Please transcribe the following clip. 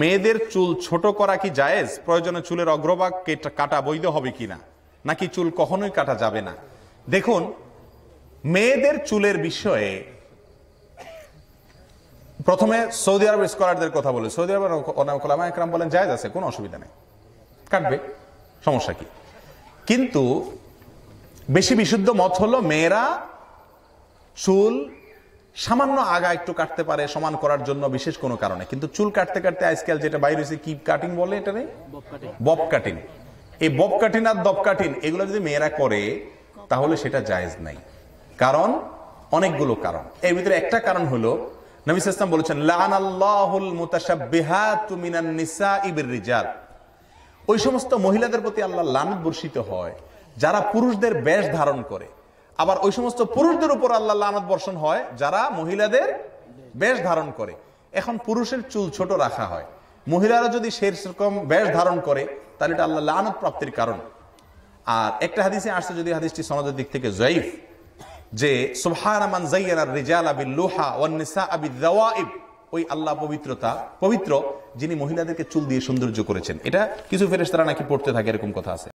মেয়েদের চুল ছোট করা কি জায়েজ প্রয়োজনে চুলের অগ্রভাগ কাটা বৈধ হবে কিনা নাকি চুল কখনোই কাটা যাবে না দেখুন মেয়েদের চুলের বিষয়ে প্রথমে সৌদি আরব স্কলারদের কথা বলে সৌদি আরবের ওলামা একরাম বলেন জায়েজ আছে কোনো অসুবিধা নেই কাটবে সমস্যা কি কিন্তু বেশি বিশুদ্ধ মত হলো মেয়েরা চুল সামান্য আগা একটু কাটতে পারে সমান করার জন্য বিশেষ কোনো কারণে কিন্তু চুল কাটতে কাটতে আজকাল যেটা বাইরে হয়েছে কি কাটিং বলে এটা বব কাটিং এই বব কাটিন আর দব কাটিন এগুলো যদি মেয়েরা করে তাহলে সেটা জায়েজ নাই কারণ অনেকগুলো কারণ এর ভিতরে একটা কারণ হলো আল্লাহুল নিসা ওই সমস্ত মহিলাদের প্রতি আল্লাহ লানত বর্ষিত হয় যারা পুরুষদের বেশ ধারণ করে আবার ওই সমস্ত পুরুষদের উপর আল্লাহ লানত বর্ষণ হয় যারা মহিলাদের বেশ ধারণ করে এখন পুরুষের চুল ছোট রাখা হয় মহিলারা যদি সেরকম বেশ ধারণ করে তাহলে এটা আল্লাহ লানত প্রাপ্তির কারণ আর একটা হাদিসে আসছে যদি হাদিসটি সমাজের দিক থেকে জয়ীফ যে সুহারামান জাইয়ার লোহা ওই আল্লাহ পবিত্রতা পবিত্র যিনি মহিলাদেরকে চুল দিয়ে সৌন্দর্য করেছেন এটা কিছু ফেরেস্তারা নাকি পড়তে থাকে এরকম কথা আছে